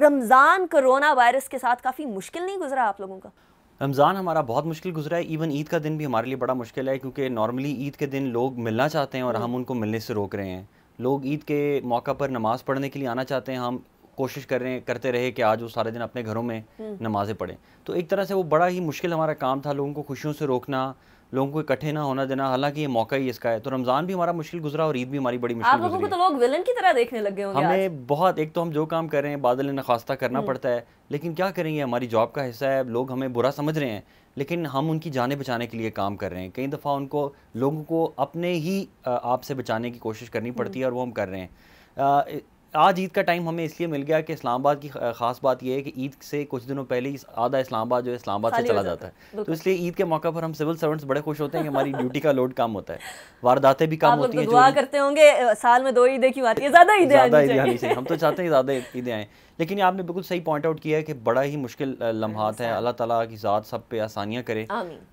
Ramzan corona virus के साथ काफ़ी मुश्किल नहीं गुजरा आप लोगों का रमज़ान हमारा बहुत मुश्किल गुजरा है इवन ईद का दिन भी हमारे लिए बड़ा मुश्किल है क्योंकि नॉर्मली ईद के दिन लोग मिलना चाहते हैं और हम उनको मिलने से रोक रहे हैं लोग ईद के मौका पर नमाज़ पढ़ने के लिए आना चाहते हैं हम कोशिश कर रहे करते रहे कि आज वो सारे दिन अपने घरों में हम्म। नमाज़ें पढ़ें तो एक तरह से वो बड़ा ही मुश्किल हमारा काम था लोगों को खुशियों से रोकना लोगों को इकट्ठे ना होना देना हालांकि ये मौका ही इसका है तो रमजान भी हमारा मुश्किल गुजरा और ईद भी हमारी बड़ी मुश्किल गुजरी तो लोग विलन की तरह देखने लगे होंगे हमें बहुत एक तो हम जो काम कर रहे हैं बादल नखास्ता करना हम्म। पड़ता है लेकिन क्या करेंगे हमारी जॉब का हिस्सा है लोग हमें बुरा समझ रहे हैं लेकिन हम उनकी जाने बचाने के लिए काम कर रहे हैं कई दफ़ा उनको लोगों को अपने ही आप से बचाने की कोशिश करनी पड़ती हम्म। है और वो हम कर रहे हैं आज ईद का टाइम हमें इसलिए मिल गया कि इस्लामाबाद की खास बात यह है कि ईद से कुछ दिनों पहले ही आधा इस्लामाबाद जो है इस्लामाबाद से चला जाता है तो इसलिए ईद के मौके पर हम सिविल सर्वेंट्स बड़े खुश होते हैं कि हमारी ड्यूटी का लोड कम होता है वारदातें भी कम होती हैं दुआ करते होंगे साल में दो ईदें क्यों आती है ज़्यादा ज़्यादा ईदें आनी चाहिए हम तो चाहते हैं ज़्यादा ईदें आएँ लेकिन आपने बिल्कुल सही पॉइंट आउट किया है कि बड़ा ही मुश्किल लम्हात है हम्म, अल्लाह ताला की ज़ात सब पे आसानियाँ करे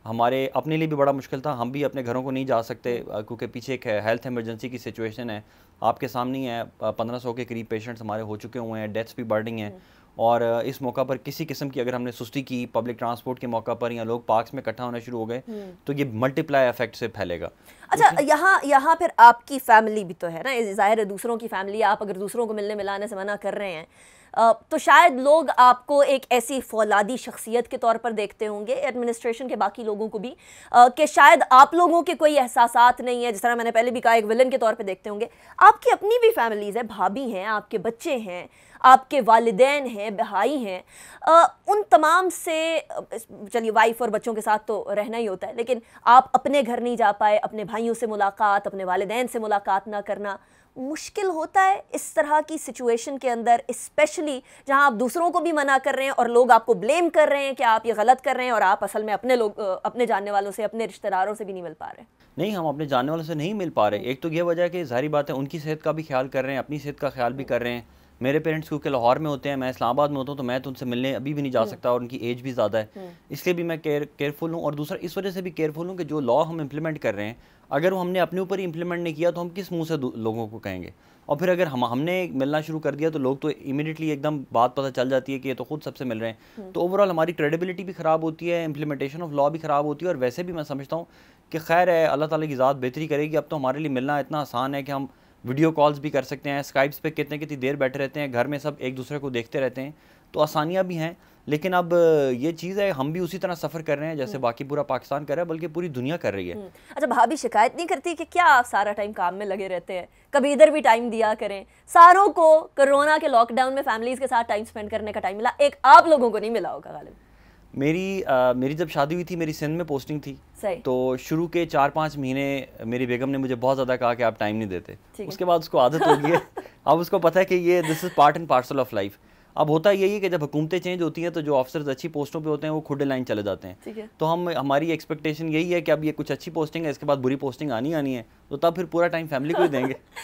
हमारे अपने लिए भी बड़ा मुश्किल था हम भी अपने घरों को नहीं जा सकते क्योंकि पीछे एक हेल्थ इमरजेंसी की सिचुएशन है आपके सामने ही है पंद्रह सौ के करीब पेशेंट्स हमारे हो चुके हुए हैं डेथ्स भी बढ़ रही हैं हम्म। और इस मौका पर किसी किस्म की अगर हमने सुस्ती की पब्लिक ट्रांसपोर्ट के मौका पर या लोग पार्क्स में इकट्ठा होना शुरू हो गए हम्म। तो ये मल्टीप्लाई इफेक्ट से फैलेगा अच्छा यहाँ यहाँ फिर आपकी फैमिली भी तो है ना जाहिर है दूसरों की फैमिली आप अगर दूसरों को मिलने मिलाने से मना कर रहे हैं तो शायद लोग आपको एक ऐसी फौलादी शख्सियत के तौर पर देखते होंगे एडमिनिस्ट्रेशन के बाकी लोगों को भी कि शायद आप लोगों के कोई एहसास नहीं है जिस तरह मैंने पहले भी कहा एक विलन के तौर पर देखते होंगे आपकी अपनी भी फैमिलीज़ है भाभी हैं आपके बच्चे हैं आपके वालदेन हैं भाई हैं उन तमाम से चलिए वाइफ और बच्चों के साथ तो रहना ही होता है लेकिन आप अपने घर नहीं जा पाए अपने भाइयों से मुलाकात अपने वालदेन से मुलाकात ना करना मुश्किल होता है इस तरह की सिचुएशन के अंदर स्पेशली जहां आप दूसरों को भी मना कर रहे हैं और लोग आपको ब्लेम कर रहे हैं कि आप ये गलत कर रहे हैं और आप असल में अपने लोग अपने जानने वालों से अपने रिश्तेदारों से भी नहीं मिल पा रहे नहीं हम अपने जानने वालों से नहीं मिल पा रहे एक तो यह वजह है कि जारी बात है उनकी सेहत का भी ख्याल कर रहे हैं अपनी सेहत का ख्याल भी हम्म। कर रहे हैं मेरे पेरेंट्स क्योंकि लाहौर में होते हैं मैं इस्लामाबाद में होता हूँ तो मैं तो उनसे मिलने अभी भी नहीं जा हम्म। सकता और उनकी एज भी ज़्यादा है हम्म। इसलिए भी मैं केयर केयरफुल हूँ और दूसरा इस वजह से भी केयरफुल हूँ कि जो लॉ हम इम्प्लीमेंट कर रहे हैं अगर वो हमने अपने ऊपर ही इम्प्लीमेंट नहीं किया तो हम किस मुँह से लोगों को कहेंगे और फिर अगर हम हमने मिलना शुरू कर दिया तो लोग तो इमीडिएटली एकदम बात पता चल जाती है कि ये तो खुद सबसे मिल रहे हैं हम्म। तो ओवरऑल हमारी क्रेडिबिलिटी भी ख़राब होती है इम्प्लीमेंटेशन ऑफ लॉ भी ख़राब होती है और वैसे भी मैं समझता हूँ कि खैर है अल्लाह ताला की ज़ात बेहतरी करेगी अब तो हमारे लिए मिलना इतना आसान है कि हम वीडियो कॉल्स भी कर सकते हैं स्काइप्स पे कितने कितनी देर बैठे रहते हैं घर में सब एक दूसरे को देखते रहते हैं तो आसानियाँ भी हैं लेकिन अब ये चीज़ है हम भी उसी तरह सफ़र कर रहे हैं जैसे हम्म। बाकी पूरा पाकिस्तान कर रहा है बल्कि पूरी दुनिया कर रही है हम्म। अच्छा भाभी शिकायत नहीं करती कि क्या आप सारा टाइम काम में लगे रहते हैं कभी इधर भी टाइम दिया करें सारों को कोरोना के लॉकडाउन में फैमिलीज़ के साथ टाइम स्पेंड करने का टाइम मिला एक आप लोगों को नहीं मिला होगा गालिब मेरी आ, मेरी जब शादी हुई थी मेरी सिंध में पोस्टिंग थी सही तो शुरू के चार पाँच महीने मेरी बेगम ने मुझे बहुत ज़्यादा कहा कि आप टाइम नहीं देते उसके बाद उसको आदत हो गई है अब उसको पता है कि ये this is part and parcel of life अब होता यही है कि जब हुकूमतें चेंज होती हैं तो जो ऑफिसर्स अच्छी पोस्टों पे होते हैं वो खुडे लाइन चले जाते हैं तो हम हमारी एक्सपेक्टेशन यही है कि अब ये कुछ अच्छी पोस्टिंग है इसके बाद बुरी पोस्टिंग आनी आनी है तो तब फिर पूरा टाइम फैमिली को ही देंगे